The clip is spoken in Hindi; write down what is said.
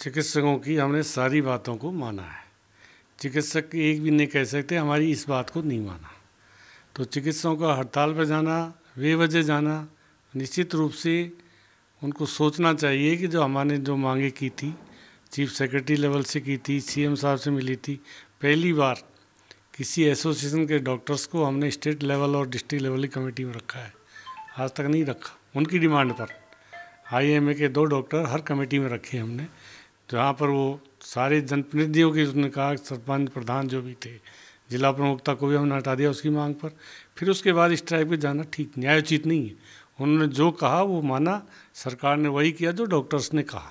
चिकित्सकों की हमने सारी बातों को माना है चिकित्सक एक भी नहीं कह सकते हमारी इस बात को नहीं माना तो चिकित्सकों का हड़ताल पर जाना बेवजह जाना निश्चित रूप से उनको सोचना चाहिए कि जो हमारे जो मांगे की थी चीफ सेक्रेटरी लेवल से की थी सीएम साहब से मिली थी पहली बार किसी एसोसिएशन के डॉक्टर्स को हमने स्टेट लेवल और डिस्ट्रिक्ट लेवल की कमेटी में रखा है आज तक नहीं रखा उनकी डिमांड पर आईएमए के दो डॉक्टर हर कमेटी में रखे हमने जहाँ तो पर वो सारे जनप्रतिनिधियों की उसने कहा सरपंच प्रधान जो भी थे जिला प्रमुखता को भी हमने हटा दिया उसकी मांग पर फिर उसके बाद इस टाइप में जाना ठीक न्यायोचित नहीं है उन्होंने जो कहा वो माना सरकार ने वही किया जो डॉक्टर्स ने कहा